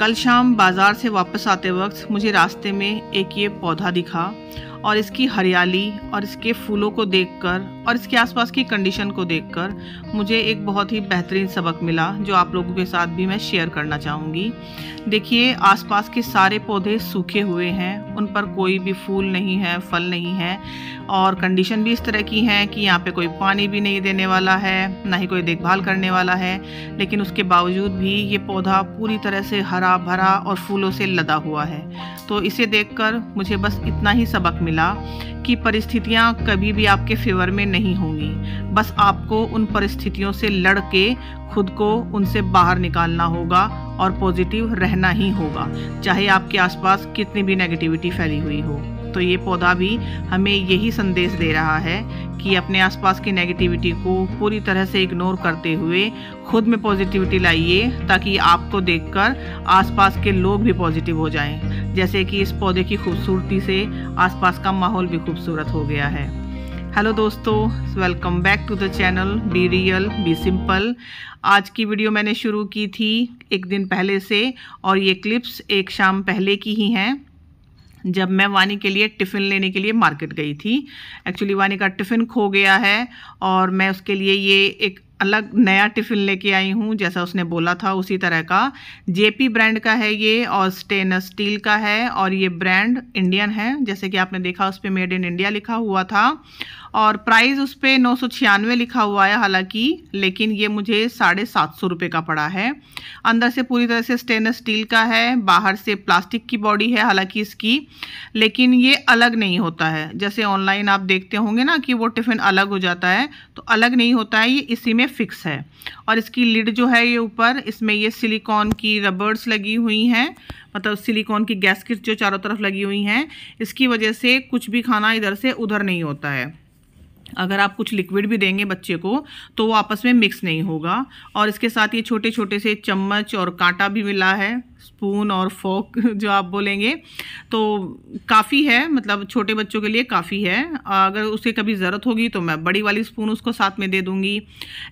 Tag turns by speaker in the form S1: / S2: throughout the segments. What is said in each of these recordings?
S1: कल शाम बाज़ार से वापस आते वक्त मुझे रास्ते में एक ये पौधा दिखा और इसकी हरियाली और इसके फूलों को देखकर और इसके आसपास की कंडीशन को देखकर मुझे एक बहुत ही बेहतरीन सबक मिला जो आप लोगों के साथ भी मैं शेयर करना चाहूँगी देखिए आसपास के सारे पौधे सूखे हुए हैं उन पर कोई भी फूल नहीं है फल नहीं है और कंडीशन भी इस तरह की है कि यहाँ पे कोई पानी भी नहीं देने वाला है ना ही कोई देखभाल करने वाला है लेकिन उसके बावजूद भी ये पौधा पूरी तरह से हरा भरा और फूलों से लदा हुआ है तो इसे देख मुझे बस इतना ही सबक मिला मिला कि परिस्थितियाँ कभी भी आपके फेवर में नहीं होंगी बस आपको उन परिस्थितियों से लड़ के खुद को उनसे बाहर निकालना होगा और पॉजिटिव रहना ही होगा चाहे आपके आसपास कितनी भी नेगेटिविटी फैली हुई हो तो ये पौधा भी हमें यही संदेश दे रहा है कि अपने आसपास की नेगेटिविटी को पूरी तरह से इग्नोर करते हुए खुद में पॉजिटिविटी लाइए ताकि आपको देखकर आसपास के लोग भी पॉजिटिव हो जाएं जैसे कि इस पौधे की खूबसूरती से आसपास का माहौल भी खूबसूरत हो गया है हेलो दोस्तों welcome back to the channel be real be simple आज की वीडियो मैंने शुरू की थी एक दिन पहले से और ये क्लिप्स एक शाम पहले की ही हैं जब मैं वानी के लिए टिफ़िन लेने के लिए मार्केट गई थी एक्चुअली वानी का टिफ़िन खो गया है और मैं उसके लिए ये एक अलग नया टिफ़िन लेके आई हूँ जैसा उसने बोला था उसी तरह का जेपी ब्रांड का है ये और स्टेनलेस स्टील का है और ये ब्रांड इंडियन है जैसे कि आपने देखा उस पर मेड इन इंडिया लिखा हुआ था और प्राइस उस पर नौ सौ छियानवे लिखा हुआ है हालांकि लेकिन ये मुझे साढ़े सात सौ रुपये का पड़ा है अंदर से पूरी तरह से स्टेनलेस स्टील का है बाहर से प्लास्टिक की बॉडी है हालांकि इसकी लेकिन ये अलग नहीं होता है जैसे ऑनलाइन आप देखते होंगे ना कि वो टिफ़िन अलग हो जाता है तो अलग नहीं होता है ये इसी में फ़िक्स है और इसकी लिड जो है ये ऊपर इसमें ये सिलिकॉन की रबर्स लगी हुई हैं मतलब सिलिकॉन की गैसकिट जो चारों तरफ लगी हुई हैं इसकी वजह से कुछ भी खाना इधर से उधर नहीं होता है अगर आप कुछ लिक्विड भी देंगे बच्चे को तो वो आपस में मिक्स नहीं होगा और इसके साथ ये छोटे छोटे से चम्मच और कांटा भी मिला है स्पून और फोक जो आप बोलेंगे तो काफ़ी है मतलब छोटे बच्चों के लिए काफ़ी है अगर उसे कभी ज़रूरत होगी तो मैं बड़ी वाली स्पून उसको साथ में दे दूँगी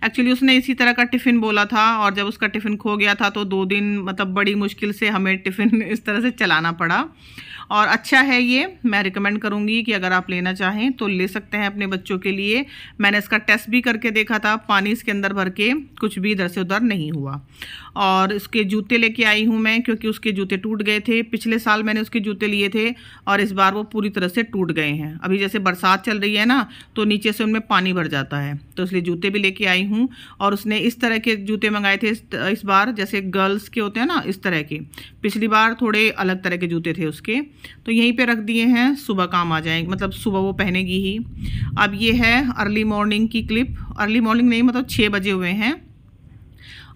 S1: एक्चुअली उसने इसी तरह का टिफ़िन बोला था और जब उसका टिफ़िन खो गया था तो दो दिन मतलब बड़ी मुश्किल से हमें टिफ़िन इस तरह से चलाना पड़ा और अच्छा है ये मैं रिकमेंड करूँगी कि अगर आप लेना चाहें तो ले सकते हैं अपने बच्चों के लिए मैंने इसका टेस्ट भी करके देखा था पानी इसके अंदर भर के कुछ भी इधर से उधर नहीं हुआ और इसके जूते लेके आई हूँ मैं हैं क्योंकि उसके जूते टूट गए थे पिछले साल मैंने उसके जूते लिए थे और इस बार वो पूरी तरह से टूट गए हैं अभी जैसे बरसात चल रही है ना तो नीचे से उनमें पानी भर जाता है तो इसलिए जूते भी लेके आई हूँ और उसने इस तरह के जूते मंगाए थे इस बार जैसे गर्ल्स के होते हैं ना इस तरह के पिछली बार थोड़े अलग तरह के जूते थे उसके तो यहीं पर रख दिए हैं सुबह काम आ जाएंगे मतलब सुबह वो पहनेगी ही अब ये है अर्ली मॉर्निंग की क्लिप अर्ली मॉर्निंग नहीं मतलब छः बजे हुए हैं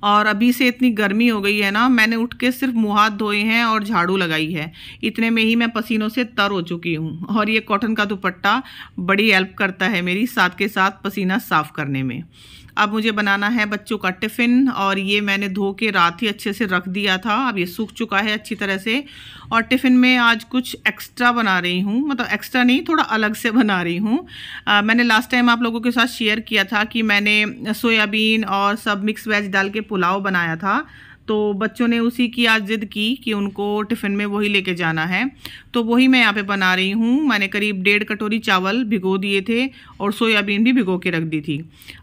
S1: और अभी से इतनी गर्मी हो गई है ना मैंने उठ के सिर्फ मुँह हाथ धोए हैं और झाड़ू लगाई है इतने में ही मैं पसीनों से तर हो चुकी हूँ और ये कॉटन का दुपट्टा बड़ी हेल्प करता है मेरी साथ के साथ पसीना साफ़ करने में अब मुझे बनाना है बच्चों का टिफ़िन और ये मैंने धो के रात ही अच्छे से रख दिया था अब ये सूख चुका है अच्छी तरह से और टिफ़िन में आज कुछ एक्स्ट्रा बना रही हूँ मतलब एक्स्ट्रा नहीं थोड़ा अलग से बना रही हूँ मैंने लास्ट टाइम आप लोगों के साथ शेयर किया था कि मैंने सोयाबीन और सब मिक्स वेज डाल के पुलाव बनाया था तो बच्चों ने उसी की आज ज़िद की कि उनको टिफ़िन में वही लेके जाना है तो वही मैं यहाँ पे बना रही हूँ मैंने करीब डेढ़ कटोरी चावल भिगो दिए थे और सोयाबीन भी भिगो के रख दी थी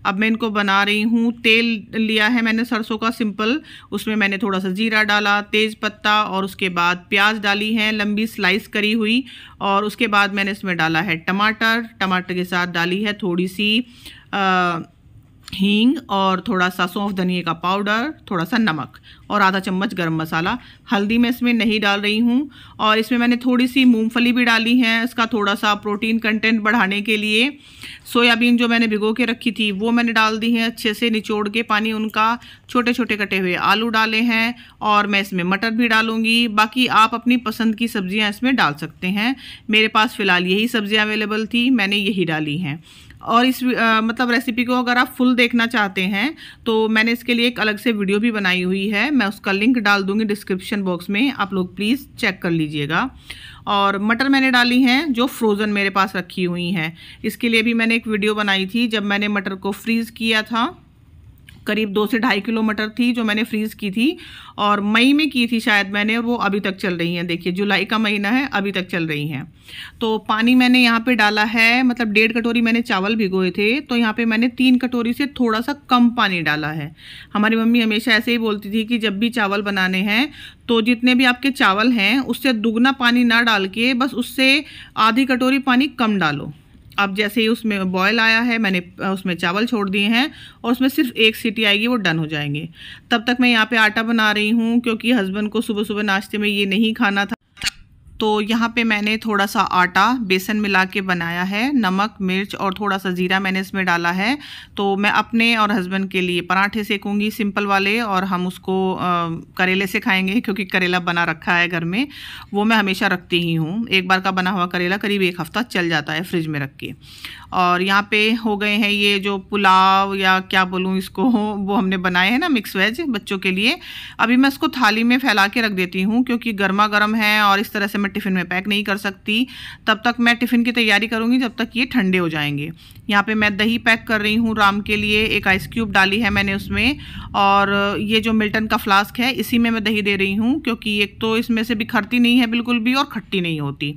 S1: अब मैं इनको बना रही हूँ तेल लिया है मैंने सरसों का सिंपल उसमें मैंने थोड़ा सा जीरा डाला तेज़ पत्ता और उसके बाद प्याज डाली है लंबी स्लाइस करी हुई और उसके बाद मैंने इसमें डाला है टमाटर टमाटर के साथ डाली है थोड़ी सी आ, हींग और थोड़ा सा सौंफ धनिए का पाउडर थोड़ा सा नमक और आधा चम्मच गरम मसाला हल्दी मैं इसमें नहीं डाल रही हूँ और इसमें मैंने थोड़ी सी मूंगफली भी डाली है इसका थोड़ा सा प्रोटीन कंटेंट बढ़ाने के लिए सोयाबीन जो मैंने भिगो के रखी थी वो मैंने डाल दी है अच्छे से निचोड़ के पानी उनका छोटे छोटे कटे हुए आलू डाले हैं और मैं इसमें मटर भी डालूँगी बाकी आप अपनी पसंद की सब्ज़ियाँ इसमें डाल सकते हैं मेरे पास फ़िलहाल यही सब्ज़ियाँ अवेलेबल थी मैंने यही डाली हैं और इस आ, मतलब रेसिपी को अगर आप फुल देखना चाहते हैं तो मैंने इसके लिए एक अलग से वीडियो भी बनाई हुई है मैं उसका लिंक डाल दूंगी डिस्क्रिप्शन बॉक्स में आप लोग प्लीज़ चेक कर लीजिएगा और मटर मैंने डाली हैं जो फ्रोज़न मेरे पास रखी हुई हैं इसके लिए भी मैंने एक वीडियो बनाई थी जब मैंने मटर को फ्रीज़ किया था करीब दो से ढाई किलो मटर थी जो मैंने फ्रीज़ की थी और मई में की थी शायद मैंने वो अभी तक चल रही हैं देखिए जुलाई का महीना है अभी तक चल रही हैं तो पानी मैंने यहाँ पे डाला है मतलब डेढ़ कटोरी मैंने चावल भिगोए थे तो यहाँ पे मैंने तीन कटोरी से थोड़ा सा कम पानी डाला है हमारी मम्मी हमेशा ऐसे ही बोलती थी कि जब भी चावल बनाने हैं तो जितने भी आपके चावल हैं उससे दुगना पानी ना डाल के बस उससे आधी कटोरी पानी कम डालो अब जैसे ही उसमें बॉयल आया है मैंने उसमें चावल छोड़ दिए हैं और उसमें सिर्फ एक सीटी आएगी वो डन हो जाएंगे तब तक मैं यहाँ पे आटा बना रही हूँ क्योंकि हस्बैंड को सुबह सुबह नाश्ते में ये नहीं खाना था तो यहाँ पे मैंने थोड़ा सा आटा बेसन मिला के बनाया है नमक मिर्च और थोड़ा सा ज़ीरा मैंने इसमें डाला है तो मैं अपने और हस्बैंड के लिए पराठे सेकूँगी सिंपल वाले और हम उसको आ, करेले से खाएंगे क्योंकि करेला बना रखा है घर में वो मैं हमेशा रखती ही हूँ एक बार का बना हुआ करेला करीब एक हफ़्ता चल जाता है फ्रिज में रख के और यहाँ पे हो गए हैं ये जो पुलाव या क्या बोलूँ इसको वो हमने बनाए हैं ना मिक्स वेज बच्चों के लिए अभी मैं इसको थाली में फैला के रख देती हूँ क्योंकि गर्मा गर्म है और इस तरह से मैं टिफ़िन में पैक नहीं कर सकती तब तक मैं टिफ़िन की तैयारी करूँगी जब तक ये ठंडे हो जाएंगे यहाँ पे मैं दही पैक कर रही हूँ राम के लिए एक आइस क्यूब डाली है मैंने उसमें और ये जो मिल्टन का फ्लास्क है इसी में मैं दही दे रही हूँ क्योंकि एक तो इसमें से बिखरती नहीं है बिल्कुल भी और खट्टी नहीं होती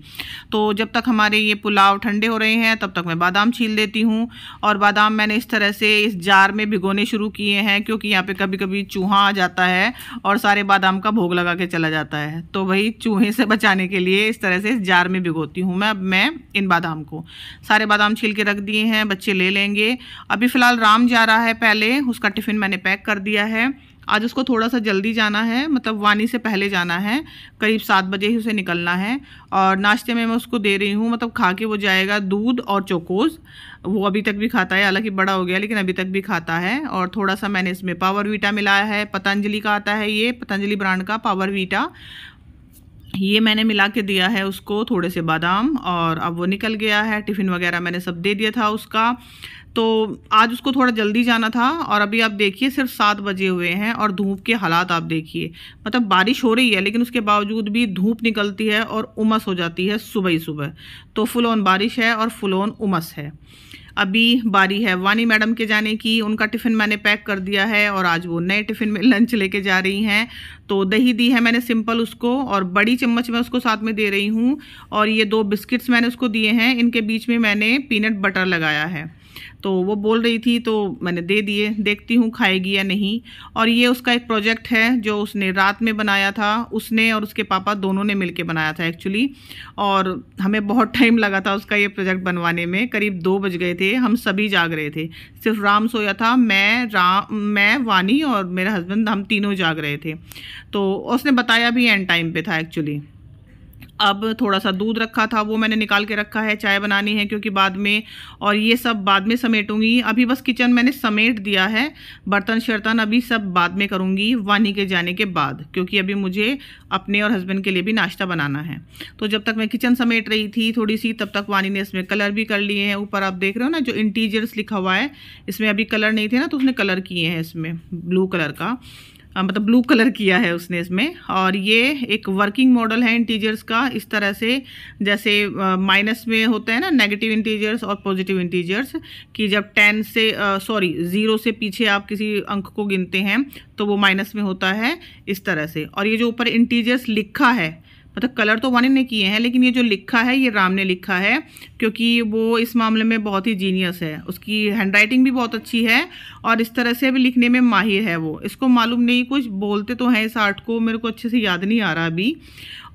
S1: तो जब तक हमारे ये पुलाव ठंडे हो रहे हैं तब तक मैं बादाम छील देती हूँ और बादाम मैंने इस तरह से इस जार में भिगोने शुरू किए हैं क्योंकि यहाँ पर कभी कभी चूहा आ जाता है और सारे बादाम का भोग लगा के चला जाता है तो वही चूहे से बचाने के लिए इस तरह से इस जार में भिगोती हूँ मैं अब मैं इन बादाम को सारे बादाम छील के रख दिए हैं हैं बच्चे ले लेंगे अभी फ़िलहाल राम जा रहा है पहले उसका टिफ़िन मैंने पैक कर दिया है आज उसको थोड़ा सा जल्दी जाना है मतलब वानी से पहले जाना है करीब सात बजे ही उसे निकलना है और नाश्ते में मैं उसको दे रही हूँ मतलब खा के वो जाएगा दूध और चोकोज़ वो अभी तक भी खाता है हालांकि बड़ा हो गया लेकिन अभी तक भी खाता है और थोड़ा सा मैंने इसमें पावर वीटा मिलाया है पतंजलि का आता है ये पतंजलि ब्रांड का पावर वीटा ये मैंने मिला के दिया है उसको थोड़े से बादाम और अब वो निकल गया है टिफ़िन वगैरह मैंने सब दे दिया था उसका तो आज उसको थोड़ा जल्दी जाना था और अभी आप देखिए सिर्फ सात बजे हुए हैं और धूप के हालात आप देखिए मतलब बारिश हो रही है लेकिन उसके बावजूद भी धूप निकलती है और उमस हो जाती है सुबह ही सुबह तो फुल ऑन बारिश है और फुल ऑन उमस है अभी बारी है वानी मैडम के जाने की उनका टिफ़िन मैंने पैक कर दिया है और आज वो नए टिफ़िन में लंच लेके जा रही हैं तो दही दी है मैंने सिंपल उसको और बड़ी चम्मच मैं उसको साथ में दे रही हूँ और ये दो बिस्किट्स मैंने उसको दिए हैं इनके बीच में मैंने पीनट बटर लगाया है तो वो बोल रही थी तो मैंने दे दिए देखती हूँ खाएगी या नहीं और ये उसका एक प्रोजेक्ट है जो उसने रात में बनाया था उसने और उसके पापा दोनों ने मिल बनाया था एक्चुअली और हमें बहुत टाइम लगा था उसका ये प्रोजेक्ट बनवाने में करीब दो बज गए थे हम सभी जाग रहे थे सिर्फ राम सोया था मैं राम मैं वानी और मेरे हस्बैंड हम तीनों जाग रहे थे तो उसने बताया भी एंड टाइम पे था एक्चुअली अब थोड़ा सा दूध रखा था वो मैंने निकाल के रखा है चाय बनानी है क्योंकि बाद में और ये सब बाद में समेटूंगी अभी बस किचन मैंने समेट दिया है बर्तन शर्तन अभी सब बाद में करूँगी वानी के जाने के बाद क्योंकि अभी मुझे अपने और हस्बैंड के लिए भी नाश्ता बनाना है तो जब तक मैं किचन समेट रही थी थोड़ी सी तब तक वानी ने इसमें कलर भी कर लिए हैं ऊपर आप देख रहे हो ना जो इंटीजियर्स लिखा हुआ है इसमें अभी कलर नहीं थे ना तो उसने कलर किए हैं इसमें ब्लू कलर का मतलब ब्लू कलर किया है उसने इसमें और ये एक वर्किंग मॉडल है इंटीजर्स का इस तरह से जैसे माइनस में होता है ना नेगेटिव इंटीजर्स और पॉजिटिव इंटीजर्स कि जब टेन से सॉरी ज़ीरो से पीछे आप किसी अंक को गिनते हैं तो वो माइनस में होता है इस तरह से और ये जो ऊपर इंटीजर्स लिखा है मतलब तो कलर तो वानी ने किए हैं लेकिन ये जो लिखा है ये राम ने लिखा है क्योंकि वो इस मामले में बहुत ही जीनियस है उसकी हैंडराइटिंग भी बहुत अच्छी है और इस तरह से भी लिखने में माहिर है वो इसको मालूम नहीं कुछ बोलते तो हैं इस आर्ट को मेरे को अच्छे से याद नहीं आ रहा अभी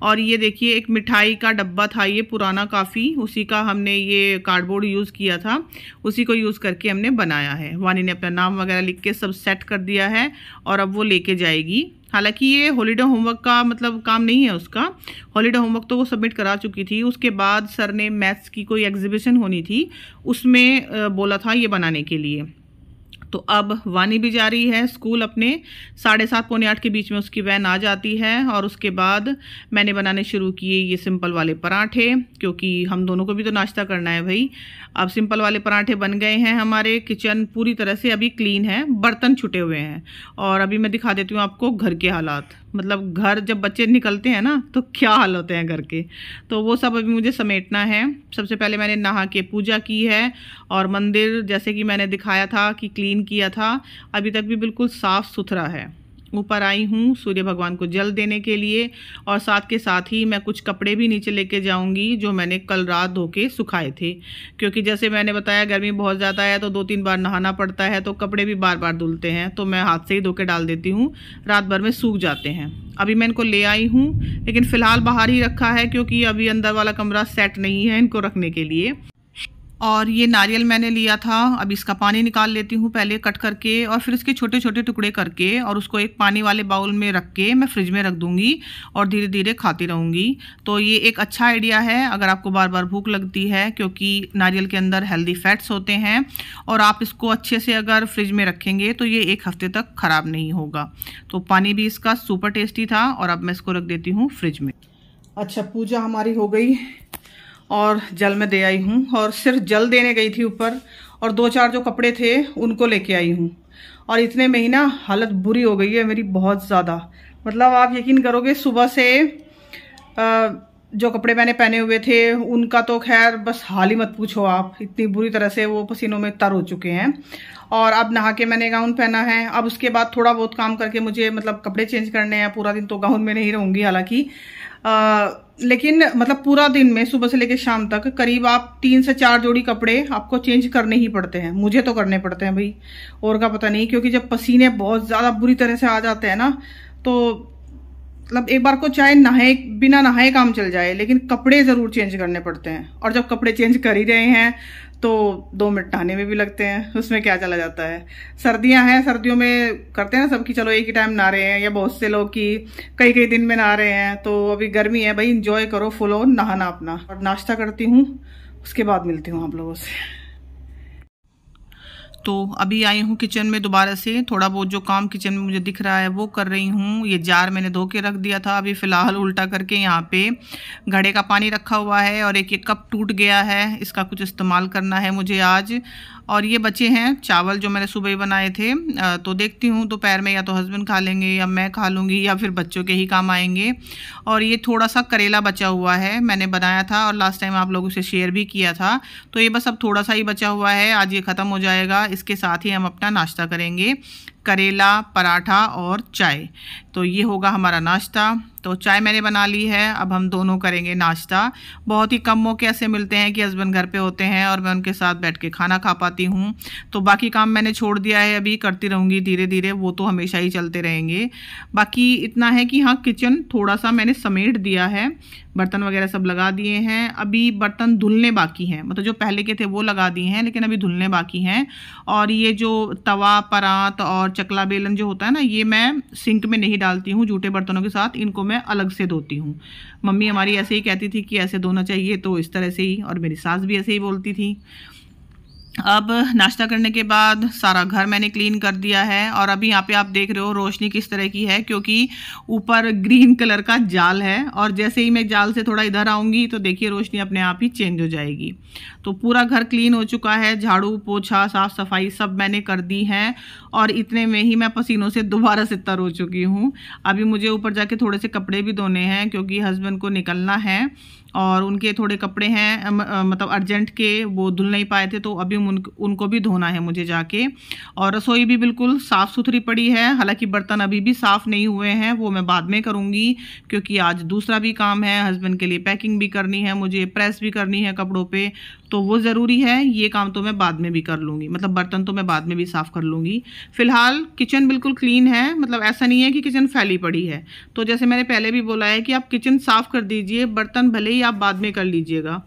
S1: और ये देखिए एक मिठाई का डब्बा था ये पुराना काफ़ी उसी का हमने ये कार्डबोर्ड यूज़ किया था उसी को यूज़ करके हमने बनाया है वानी ने अपना नाम वगैरह लिख के सब सेट कर दिया है और अब वो लेके जाएगी हालांकि ये हॉलीडे होमवर्क का मतलब काम नहीं है उसका हॉलीडे होमवर्क तो वो सबमिट करा चुकी थी उसके बाद सर ने मैथ्स की कोई एग्जीबिशन होनी थी उसमें बोला था ये बनाने के लिए तो अब वानी भी जा रही है स्कूल अपने साढ़े सात पौने आठ के बीच में उसकी वैन आ जाती है और उसके बाद मैंने बनाने शुरू किए ये सिंपल वाले पराठे क्योंकि हम दोनों को भी तो नाश्ता करना है भाई अब सिंपल वाले पराठे बन गए हैं हमारे किचन पूरी तरह से अभी क्लीन है बर्तन छुटे हुए हैं और अभी मैं दिखा देती हूँ आपको घर के हालात मतलब घर जब बच्चे निकलते हैं ना तो क्या हाल होते हैं घर के तो वो सब अभी मुझे समेटना है सबसे पहले मैंने नहा के पूजा की है और मंदिर जैसे कि मैंने दिखाया था कि क्लीन किया था अभी तक भी बिल्कुल साफ़ सुथरा है ऊपर आई हूँ सूर्य भगवान को जल देने के लिए और साथ के साथ ही मैं कुछ कपड़े भी नीचे लेके जाऊँगी जो मैंने कल रात धो के सुखाए थे क्योंकि जैसे मैंने बताया गर्मी बहुत ज़्यादा है तो दो तीन बार नहाना पड़ता है तो कपड़े भी बार बार धुलते हैं तो मैं हाथ से ही धो के डाल देती हूँ रात भर में सूख जाते हैं अभी मैं इनको ले आई हूँ लेकिन फ़िलहाल बाहर ही रखा है क्योंकि अभी अंदर वाला कमरा सेट नहीं है इनको रखने के लिए और ये नारियल मैंने लिया था अब इसका पानी निकाल लेती हूँ पहले कट करके और फिर इसके छोटे छोटे टुकड़े करके और उसको एक पानी वाले बाउल में रख के मैं फ्रिज में रख दूँगी और धीरे धीरे खाती रहूँगी तो ये एक अच्छा आइडिया है अगर आपको बार बार भूख लगती है क्योंकि नारियल के अंदर हेल्दी फैट्स होते हैं और आप इसको अच्छे से अगर फ्रिज में रखेंगे तो ये एक हफ्ते तक ख़राब नहीं होगा तो पानी भी इसका सुपर टेस्टी था और अब मैं इसको रख देती हूँ फ्रिज में अच्छा पूजा हमारी हो गई और जल में दे आई हूँ और सिर्फ जल देने गई थी ऊपर और दो चार जो कपड़े थे उनको लेके आई हूँ और इतने में ही ना हालत बुरी हो गई है मेरी बहुत ज़्यादा मतलब आप यकीन करोगे सुबह से आ, जो कपड़े मैंने पहने हुए थे उनका तो खैर बस हाल ही मत पूछो आप इतनी बुरी तरह से वो पसीनों में तर हो चुके हैं और अब नहा के मैंने गाउन पहना है अब उसके बाद थोड़ा बहुत काम करके मुझे मतलब कपड़े चेंज करने हैं पूरा दिन तो गाउन में नहीं रहूंगी हालांकि लेकिन मतलब पूरा दिन में सुबह से लेकर शाम तक करीब आप तीन से चार जोड़ी कपड़े आपको चेंज करने ही पड़ते हैं मुझे तो करने पड़ते हैं भाई और का पता नहीं क्योंकि जब पसीने बहुत ज़्यादा बुरी तरह से आ जाते हैं ना तो मतलब एक बार को चाहे नहाए बिना नहाए काम चल जाए लेकिन कपड़े ज़रूर चेंज करने पड़ते हैं और जब कपड़े चेंज कर ही रहे हैं तो दो मिनट नहाने में भी लगते हैं उसमें क्या चला जाता है सर्दियां हैं सर्दियों में करते हैं ना सब चलो एक ही टाइम नहा रहे हैं या बहुत से लोग कि कई कई दिन में नहा रहे हैं तो अभी गर्मी है भाई इंजॉय करो फुल नहाना अपना और नाश्ता करती हूँ उसके बाद मिलती हूँ आप लोगों से तो अभी आई हूँ किचन में दोबारा से थोड़ा बहुत जो काम किचन में मुझे दिख रहा है वो कर रही हूँ ये जार मैंने धो के रख दिया था अभी फ़िलहाल उल्टा करके यहाँ पे घड़े का पानी रखा हुआ है और एक एक कप टूट गया है इसका कुछ इस्तेमाल करना है मुझे आज और ये बचे हैं चावल जो मैंने सुबह ही बनाए थे तो देखती हूँ दोपहर में या तो हस्बैंड खा लेंगे या मैं खा लूँगी या फिर बच्चों के ही काम आएंगे और ये थोड़ा सा करेला बचा हुआ है मैंने बनाया था और लास्ट टाइम आप लोग उसे शेयर भी किया था तो ये बस अब थोड़ा सा ही बचा हुआ है आज ये ख़त्म हो जाएगा इसके साथ ही हम अपना नाश्ता करेंगे करेला पराठा और चाय तो ये होगा हमारा नाश्ता तो चाय मैंने बना ली है अब हम दोनों करेंगे नाश्ता बहुत ही कम मौके ऐसे मिलते हैं कि हस्बैंड घर पे होते हैं और मैं उनके साथ बैठ के खाना खा पाती हूँ तो बाकी काम मैंने छोड़ दिया है अभी करती रहूँगी धीरे धीरे वो तो हमेशा ही चलते रहेंगे बाकी इतना है कि हाँ किचन थोड़ा सा मैंने समेट दिया है बर्तन वगैरह सब लगा दिए हैं अभी बर्तन धुलने बाकी हैं मतलब जो पहले के थे वो लगा दिए हैं लेकिन अभी धुलने बाकी हैं और ये जो तवा परात और चकला बेलन जो होता है ना ये मैं सिंक में नहीं डालती हूँ जूठे बर्तनों के साथ इनको मैं अलग से धोती हूँ मम्मी हमारी ऐसे ही कहती थी कि ऐसे धोना चाहिए तो इस तरह से ही और मेरी सास भी ऐसे ही बोलती थी अब नाश्ता करने के बाद सारा घर मैंने क्लीन कर दिया है और अभी यहाँ पे आप देख रहे हो रोशनी किस तरह की है क्योंकि ऊपर ग्रीन कलर का जाल है और जैसे ही मैं जाल से थोड़ा इधर आऊँगी तो देखिए रोशनी अपने आप ही चेंज हो जाएगी तो पूरा घर क्लीन हो चुका है झाड़ू पोछा साफ़ सफाई सब मैंने कर दी है और इतने में ही मैं पसीनों से दोबारा से तर हो चुकी हूँ अभी मुझे ऊपर जाके थोड़े से कपड़े भी धोने हैं क्योंकि हस्बैंड को निकलना है और उनके थोड़े कपड़े हैं मतलब अर्जेंट के वो धुल नहीं पाए थे तो अभी उन उनको भी धोना है मुझे जाके और रसोई भी बिल्कुल साफ़ सुथरी पड़ी है हालांकि बर्तन अभी भी साफ़ नहीं हुए हैं वो मैं बाद में करूँगी क्योंकि आज दूसरा भी काम है हस्बैंड के लिए पैकिंग भी करनी है मुझे प्रेस भी करनी है कपड़ों पर तो वो ज़रूरी है ये काम तो मैं बाद में भी कर लूँगी मतलब बर्तन तो मैं बाद में भी साफ़ कर लूँगी फ़िलहाल किचन बिल्कुल क्लीन है मतलब ऐसा नहीं है कि किचन फैली पड़ी है तो जैसे मैंने पहले भी बोला है कि आप किचन साफ़ कर दीजिए बर्तन भले ही आप बाद में कर लीजिएगा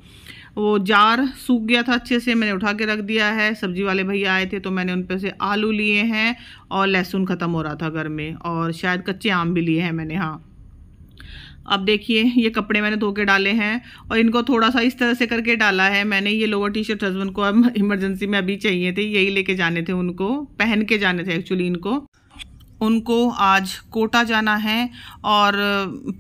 S1: वो जार सूख गया था अच्छे से मैंने उठा के रख दिया है सब्जी वाले भैया आए थे तो मैंने उन पर से आलू लिए हैं और लहसुन ख़त्म हो रहा था घर में और शायद कच्चे आम भी लिए हैं मैंने हाँ अब देखिए ये कपड़े मैंने धो के डाले हैं और इनको थोड़ा सा इस तरह से करके डाला है मैंने ये लोअर टी शर्ट हस्बैंड को अब इमरजेंसी में अभी चाहिए थे यही लेके जाने थे उनको पहन के जाने थे एक्चुअली इनको उनको आज कोटा जाना है और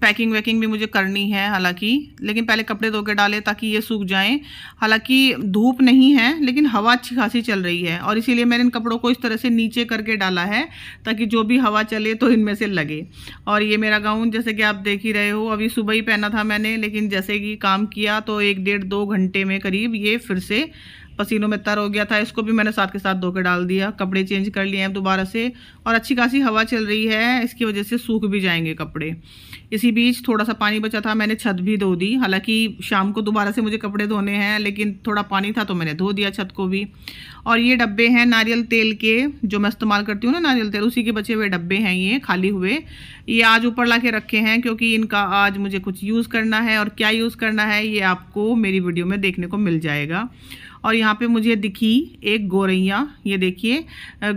S1: पैकिंग वैकिंग भी मुझे करनी है हालांकि लेकिन पहले कपड़े धो के डाले ताकि ये सूख जाएं हालांकि धूप नहीं है लेकिन हवा अच्छी खासी चल रही है और इसीलिए मैंने इन कपड़ों को इस तरह से नीचे करके डाला है ताकि जो भी हवा चले तो इनमें से लगे और ये मेरा गाउन जैसे कि आप देख ही रहे हो अभी सुबह ही पहना था मैंने लेकिन जैसे कि काम किया तो एक डेढ़ दो घंटे में करीब ये फिर से पसीनों में तर हो गया था इसको भी मैंने साथ के साथ धोकर डाल दिया कपड़े चेंज कर लिए हैं दोबारा से और अच्छी खासी हवा चल रही है इसकी वजह से सूख भी जाएंगे कपड़े इसी बीच थोड़ा सा पानी बचा था मैंने छत भी धो दी हालांकि शाम को दोबारा से मुझे कपड़े धोने हैं लेकिन थोड़ा पानी था तो मैंने धो दिया छत को भी और ये डब्बे हैं नारियल तेल के जो मैं इस्तेमाल करती हूँ ना नारियल तेल उसी के बचे हुए डब्बे हैं ये खाली हुए ये आज ऊपर ला के रखे हैं क्योंकि इनका आज मुझे कुछ यूज़ करना है और क्या यूज़ करना है ये आपको मेरी वीडियो में देखने को मिल जाएगा और यहाँ पे मुझे दिखी एक गोरैया ये देखिए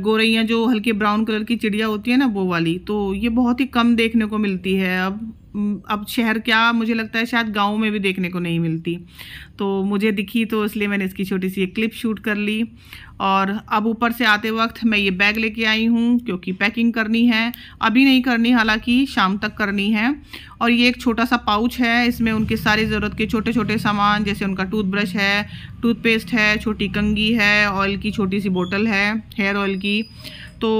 S1: गोरैया जो हल्के ब्राउन कलर की चिड़िया होती है ना वो वाली तो ये बहुत ही कम देखने को मिलती है अब अब शहर क्या मुझे लगता है शायद गाँव में भी देखने को नहीं मिलती तो मुझे दिखी तो इसलिए मैंने इसकी छोटी सी एक क्लिप शूट कर ली और अब ऊपर से आते वक्त मैं ये बैग लेके आई हूँ क्योंकि पैकिंग करनी है अभी नहीं करनी हालांकि शाम तक करनी है और ये एक छोटा सा पाउच है इसमें उनके सारे ज़रूरत के छोटे छोटे सामान जैसे उनका टूथब्रश है टूथपेस्ट है छोटी कंगी है ऑयल की छोटी सी बोतल है हेयर ऑयल की तो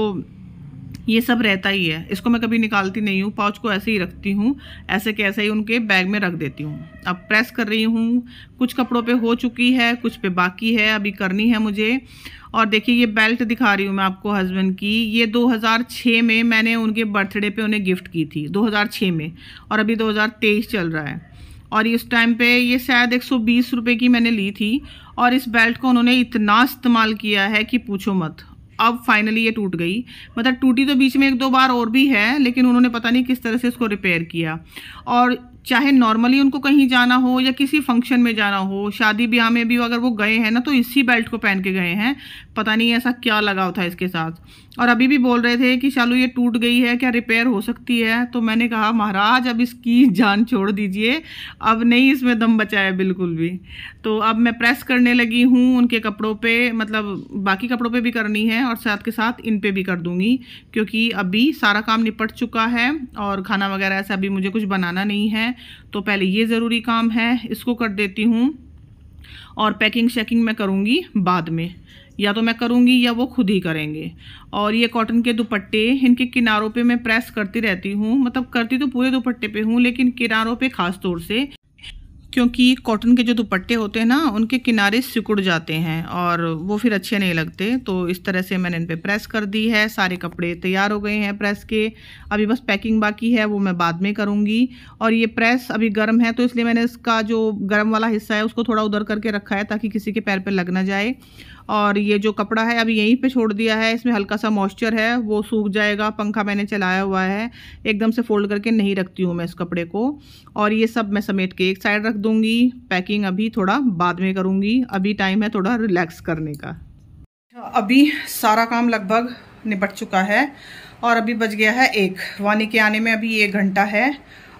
S1: ये सब रहता ही है इसको मैं कभी निकालती नहीं हूँ पाउच को ऐसे ही रखती हूँ ऐसे के ऐसे ही उनके बैग में रख देती हूँ अब प्रेस कर रही हूँ कुछ कपड़ों पे हो चुकी है कुछ पे बाकी है अभी करनी है मुझे और देखिए ये बेल्ट दिखा रही हूँ मैं आपको हस्बैंड की ये 2006 में मैंने उनके बर्थडे पे उन्हें गिफ्ट की थी 2006 में और अभी 2023 चल रहा है और इस टाइम पे ये शायद एक सौ की मैंने ली थी और इस बेल्ट को उन्होंने इतना इस्तेमाल किया है कि पूछो मत अब फाइनली ये टूट गई मतलब टूटी तो बीच में एक दो बार और भी है लेकिन उन्होंने पता नहीं किस तरह से इसको रिपेयर किया और चाहे नॉर्मली उनको कहीं जाना हो या किसी फंक्शन में जाना हो शादी ब्याह में भी अगर वो गए हैं ना तो इसी बेल्ट को पहन के गए हैं पता नहीं ऐसा क्या लगाव था इसके साथ और अभी भी बोल रहे थे कि शालू ये टूट गई है क्या रिपेयर हो सकती है तो मैंने कहा महाराज अब इसकी जान छोड़ दीजिए अब नहीं इसमें दम बचा है बिल्कुल भी तो अब मैं प्रेस करने लगी हूँ उनके कपड़ों पर मतलब बाकी कपड़ों पर भी करनी है और साथ के साथ इन पर भी कर दूँगी क्योंकि अभी सारा काम निपट चुका है और खाना वगैरह ऐसा अभी मुझे कुछ बनाना नहीं है तो पहले ये ज़रूरी काम है इसको कर देती हूँ और पैकिंग शेकिंग मैं करूँगी बाद में या तो मैं करूँगी या वो खुद ही करेंगे और ये कॉटन के दुपट्टे इनके किनारों पे मैं प्रेस करती रहती हूँ मतलब करती तो पूरे दुपट्टे पे हूँ लेकिन किनारों पे ख़ास तौर से क्योंकि कॉटन के जो दुपट्टे होते हैं ना उनके किनारे सिकुड़ जाते हैं और वो फिर अच्छे नहीं लगते तो इस तरह से मैंने इन पर प्रेस कर दी है सारे कपड़े तैयार हो गए हैं प्रेस के अभी बस पैकिंग बाकी है वो मैं बाद में करूँगी और ये प्रेस अभी गर्म है तो इसलिए मैंने इसका जो गर्म वाला हिस्सा है उसको थोड़ा उधर करके रखा है ताकि किसी के पैर पर लग ना जाए और ये जो कपड़ा है अभी यहीं पे छोड़ दिया है इसमें हल्का सा मॉइस्चर है वो सूख जाएगा पंखा मैंने चलाया हुआ है एकदम से फोल्ड करके नहीं रखती हूँ मैं इस कपड़े को और ये सब मैं समेट के एक साइड रख दूँगी पैकिंग अभी थोड़ा बाद में करूँगी अभी टाइम है थोड़ा रिलैक्स करने का अच्छा, अभी सारा काम लगभग निपट चुका है और अभी बज गया है एक वानी के आने में अभी एक घंटा है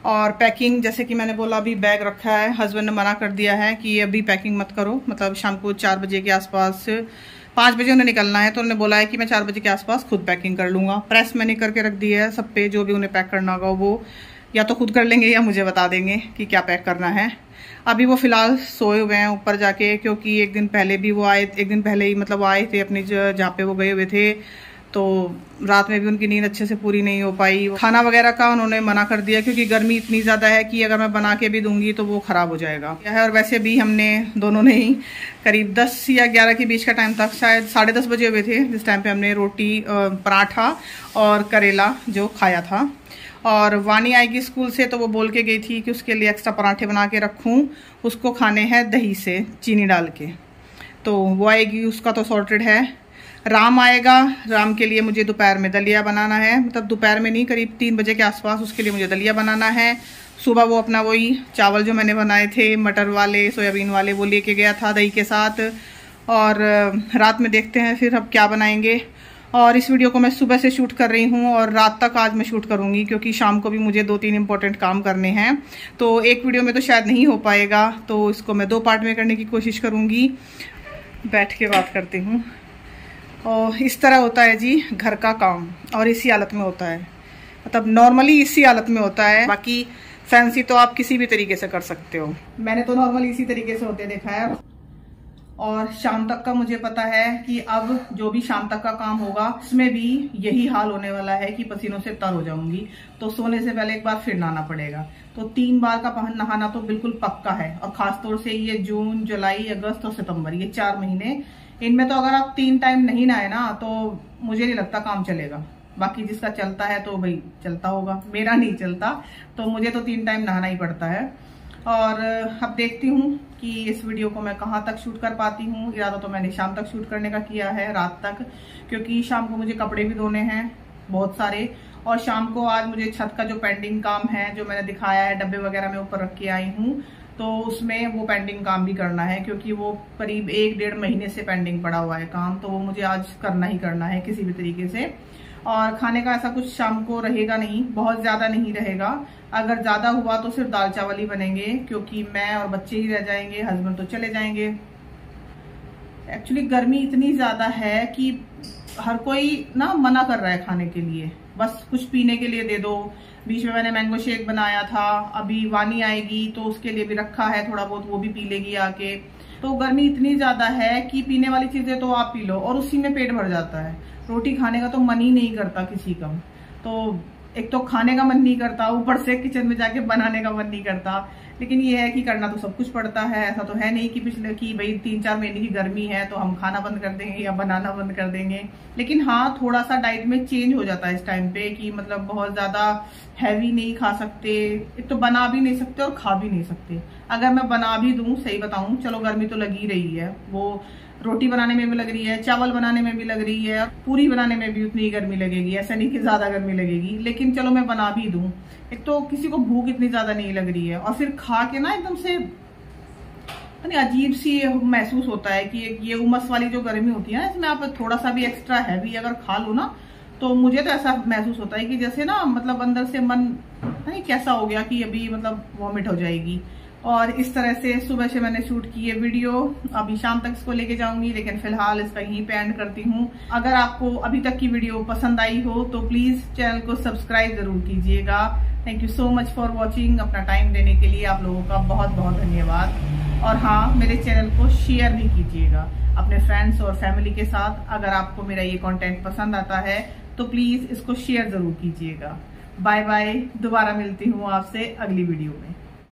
S1: और पैकिंग जैसे कि मैंने बोला अभी बैग रखा है हस्बैंड ने मना कर दिया है कि अभी पैकिंग मत करो मतलब शाम को चार बजे के आसपास पाँच बजे उन्हें निकलना है तो उन्होंने बोला है कि मैं चार बजे के आसपास खुद पैकिंग कर लूँगा प्रेस मैंने करके रख दी है सब पे जो भी उन्हें पैक करना होगा वो या तो खुद कर लेंगे या मुझे बता देंगे कि क्या पैक करना है अभी वो फ़िलहाल सोए हुए हैं ऊपर जाके क्योंकि एक दिन पहले भी वो आए एक दिन पहले ही मतलब आए थे अपनी जहाँ पे वो गए हुए थे तो रात में भी उनकी नींद अच्छे से पूरी नहीं हो पाई खाना वगैरह का उन्होंने मना कर दिया क्योंकि गर्मी इतनी ज़्यादा है कि अगर मैं बना के भी दूंगी तो वो ख़राब हो जाएगा है और वैसे भी हमने दोनों ने ही करीब 10 या 11 के बीच का टाइम तक शायद साढ़े दस बजे हुए थे जिस टाइम पे हमने रोटी पराठा और करेला जो खाया था और वानी आएगी स्कूल से तो वो बोल के गई थी कि उसके लिए एक्स्ट्रा पराठे बना के रखूँ उसको खाने हैं दही से चीनी डाल के तो वो आएगी उसका तो सॉल्टेड है राम आएगा राम के लिए मुझे दोपहर में दलिया बनाना है मतलब दोपहर में नहीं करीब तीन बजे के आसपास उसके लिए मुझे दलिया बनाना है सुबह वो अपना वही चावल जो मैंने बनाए थे मटर वाले सोयाबीन वाले वो लेके गया था दही के साथ और रात में देखते हैं फिर अब क्या बनाएंगे और इस वीडियो को मैं सुबह से शूट कर रही हूँ और रात तक आज मैं शूट करूँगी क्योंकि शाम को भी मुझे दो तीन इंपॉर्टेंट काम करने हैं तो एक वीडियो में तो शायद नहीं हो पाएगा तो इसको मैं दो पार्ट में करने की कोशिश करूँगी बैठ के बात करती हूँ और इस तरह होता है जी घर का काम और इसी हालत में होता है मतलब नॉर्मली इसी हालत में होता है बाकी फैंसी तो आप किसी भी तरीके से कर सकते हो मैंने तो नॉर्मली इसी तरीके से होते देखा है और शाम तक का मुझे पता है कि अब जो भी शाम तक का काम होगा उसमें भी यही हाल होने वाला है कि पसीनों से तर हो जाऊंगी तो सोने से पहले एक बार फिर नहाना पड़ेगा तो तीन बार का पहन नहाना तो बिल्कुल पक्का है और खासतौर से ये जून जुलाई अगस्त और सितंबर ये चार महीने इनमें तो अगर आप तीन टाइम नहीं नहाए ना तो मुझे नहीं लगता काम चलेगा बाकी जिसका चलता है तो भाई चलता होगा मेरा नहीं चलता तो मुझे तो तीन टाइम नहाना ही पड़ता है और अब देखती हूँ कि इस वीडियो को मैं कहाँ तक शूट कर पाती हूँ इरादा तो मैंने शाम तक शूट करने का किया है रात तक क्योंकि शाम को मुझे कपड़े भी धोने हैं बहुत सारे और शाम को आज मुझे छत का जो पेंडिंग काम है जो मैंने दिखाया है डब्बे वगैरह में ऊपर रख के आई हूँ तो उसमें वो पेंडिंग काम भी करना है क्योंकि वो करीब एक डेढ़ महीने से पेंडिंग पड़ा हुआ है काम तो वो मुझे आज करना ही करना है किसी भी तरीके से और खाने का ऐसा कुछ शाम को रहेगा नहीं बहुत ज़्यादा नहीं रहेगा अगर ज़्यादा हुआ तो सिर्फ दाल चावल ही बनेंगे क्योंकि मैं और बच्चे ही रह जाएंगे हस्बैंड तो चले जाएंगे एक्चुअली गर्मी इतनी ज़्यादा है कि हर कोई ना मना कर रहा है खाने के लिए बस कुछ पीने के लिए दे दो बीच में मैंने मैंगो शेक बनाया था अभी वानी आएगी तो उसके लिए भी रखा है थोड़ा बहुत वो भी पी लेगी आके तो गर्मी इतनी ज्यादा है कि पीने वाली चीजें तो आप पी लो और उसी में पेट भर जाता है रोटी खाने का तो मन ही नहीं करता किसी का तो एक तो खाने का मन नहीं करता ऊपर से किचन में जाके बनाने का मन नहीं करता लेकिन ये है कि करना तो सब कुछ पड़ता है ऐसा तो है नहीं कि पिछले कि भाई तीन चार महीने की गर्मी है तो हम खाना बंद कर देंगे या बनाना बंद कर देंगे लेकिन हाँ थोड़ा सा डाइट में चेंज हो जाता है इस टाइम पे कि मतलब बहुत ज़्यादा हैवी नहीं खा सकते तो बना भी नहीं सकते और खा भी नहीं सकते अगर मैं बना भी दूँ सही बताऊँ चलो गर्मी तो लगी रही है वो रोटी बनाने में भी लग रही है चावल बनाने में भी लग रही है पूरी बनाने में भी उतनी गर्मी लगेगी ऐसा नहीं कि ज्यादा गर्मी लगेगी लेकिन चलो मैं बना भी दू एक तो किसी को भूख इतनी ज्यादा नहीं लग रही है और फिर खा के ना एकदम से अजीब सी महसूस होता है कि ये उमस वाली जो गर्मी होती है ना इसमें आप थोड़ा सा भी एक्स्ट्रा हैवी अगर खा लो ना तो मुझे तो ऐसा महसूस होता है कि जैसे ना मतलब अंदर से मन नहीं कैसा हो गया कि अभी मतलब वॉमिट हो जाएगी और इस तरह से सुबह से मैंने शूट की वीडियो अभी शाम तक इसको लेके जाऊंगी लेकिन फिलहाल इसका यहीं पे एंड करती हूँ अगर आपको अभी तक की वीडियो पसंद आई हो तो प्लीज चैनल को सब्सक्राइब जरूर कीजिएगा thank you so much for watching अपना टाइम देने के लिए आप लोगों का बहुत बहुत धन्यवाद और हाँ मेरे चैनल को शेयर भी कीजिएगा अपने फ्रेंड्स और फैमिली के साथ अगर आपको मेरा ये कॉन्टेंट पसंद आता है तो प्लीज इसको शेयर जरूर कीजिएगा बाय बाय दोबारा मिलती हूँ आपसे अगली वीडियो में